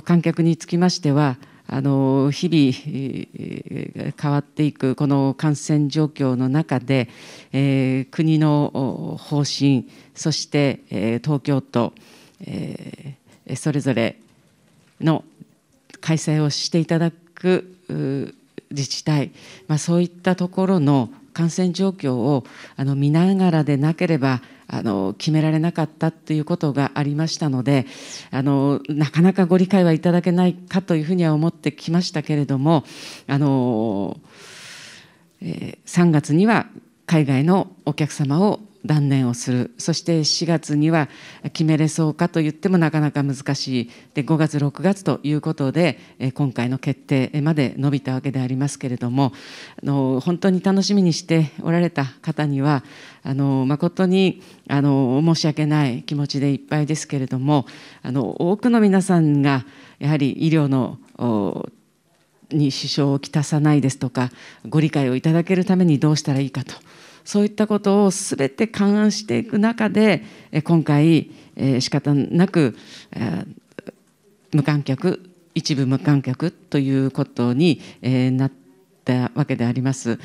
観客につきましてはあの日々変わっていくこの感染状況の中で、えー、国の方針そして、え東京都、えー、それぞれの開催をしていただく自治体、まあ、そういったところの感染状況をあの見ながらでなければあの決められなかったということがありましたのであのなかなかご理解はいただけないかというふうには思ってきましたけれどもあの、えー、3月には海外のお客様を断念をするそして4月には決めれそうかと言ってもなかなか難しいで5月6月ということで今回の決定まで伸びたわけでありますけれどもあの本当に楽しみにしておられた方にはあの誠にあの申し訳ない気持ちでいっぱいですけれどもあの多くの皆さんがやはり医療のに支障をきたさないですとかご理解をいただけるためにどうしたらいいかと。そういったことを全て勘案していく中で今回仕方なく無観客一部無観客ということになったわけであります。